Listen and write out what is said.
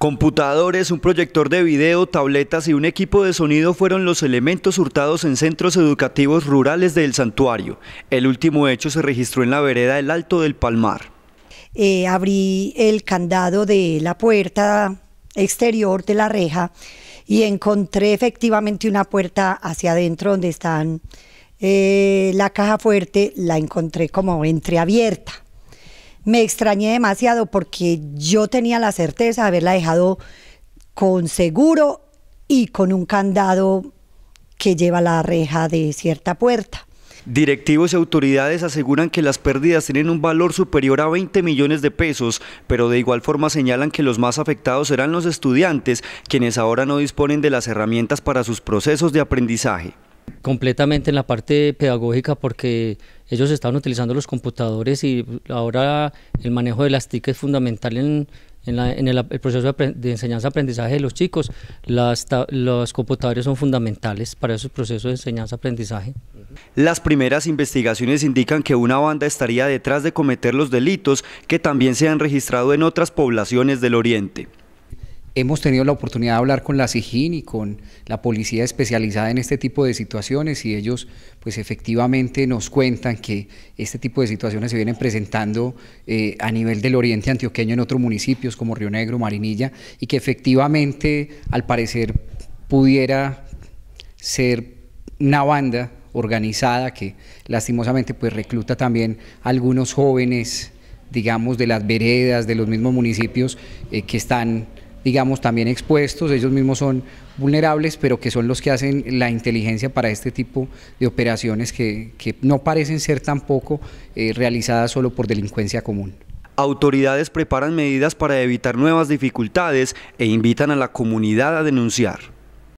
Computadores, un proyector de video, tabletas y un equipo de sonido fueron los elementos hurtados en centros educativos rurales del santuario. El último hecho se registró en la vereda del Alto del Palmar. Eh, abrí el candado de la puerta exterior de la reja y encontré efectivamente una puerta hacia adentro donde están eh, la caja fuerte, la encontré como entreabierta me extrañé demasiado porque yo tenía la certeza de haberla dejado con seguro y con un candado que lleva la reja de cierta puerta. Directivos y autoridades aseguran que las pérdidas tienen un valor superior a 20 millones de pesos, pero de igual forma señalan que los más afectados serán los estudiantes, quienes ahora no disponen de las herramientas para sus procesos de aprendizaje completamente en la parte pedagógica porque ellos estaban utilizando los computadores y ahora el manejo de las TIC es fundamental en, el, proceso de, enseñanza-aprendizaje de los chicos. los computadores son fundamentales para esos procesos de enseñanza-aprendizaje. Las primeras investigaciones indican que una banda estaría detrás de cometer los delitos que también se han registrado en otras poblaciones del Oriente. Hemos tenido la oportunidad de hablar con la SIGIN y con la policía especializada en este tipo de situaciones y ellos pues efectivamente nos cuentan que este tipo de situaciones se vienen presentando eh, a nivel del oriente antioqueño en otros municipios como Río Negro, Marinilla y que efectivamente al parecer pudiera ser una banda organizada que lastimosamente pues recluta también a algunos jóvenes digamos de las veredas, de los mismos municipios eh, que están digamos, también expuestos, ellos mismos son vulnerables, pero que son los que hacen la inteligencia para este tipo de operaciones que, no parecen ser tampoco eh, realizadas solo por delincuencia común. Autoridades preparan medidas para evitar nuevas dificultades e invitan a la comunidad a denunciar.